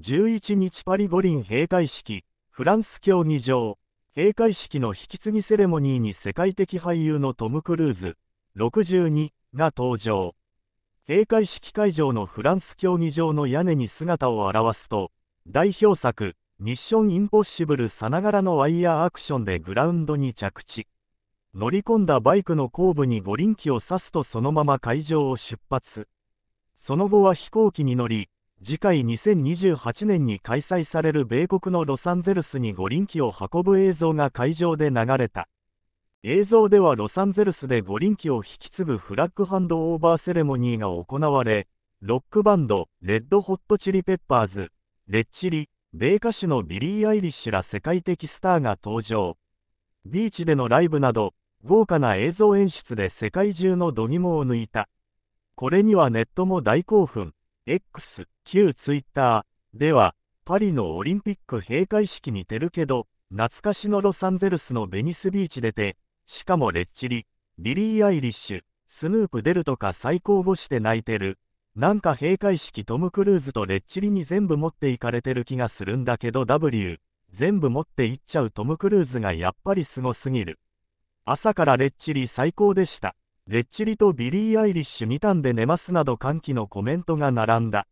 11日パリ五輪閉会式、フランス競技場、閉会式の引き継ぎセレモニーに世界的俳優のトム・クルーズ、62が登場。閉会式会場のフランス競技場の屋根に姿を現すと、代表作、ミッション・インポッシブルさながらのワイヤーアクションでグラウンドに着地。乗り込んだバイクの後部に五輪機を刺すとそのまま会場を出発。その後は飛行機に乗り、次回2028年に開催される米国のロサンゼルスに五輪機を運ぶ映像が会場で流れた映像ではロサンゼルスで五輪機を引き継ぐフラッグハンドオーバーセレモニーが行われロックバンドレッドホットチリペッパーズレッチリ米歌手のビリー・アイリッシュら世界的スターが登場ビーチでのライブなど豪華な映像演出で世界中の度肝を抜いたこれにはネットも大興奮 X 旧ツイッターでは、パリのオリンピック閉会式に出るけど、懐かしのロサンゼルスのベニスビーチ出て、しかもレッチリ、ビリー・アイリッシュ、スヌープ出るとか最高語して泣いてる。なんか閉会式トム・クルーズとレッチリに全部持っていかれてる気がするんだけど W、全部持っていっちゃうトム・クルーズがやっぱりすごすぎる。朝からレッチリ最高でした。レッチリとビリー・アイリッシュ見たんで寝ますなど歓喜のコメントが並んだ。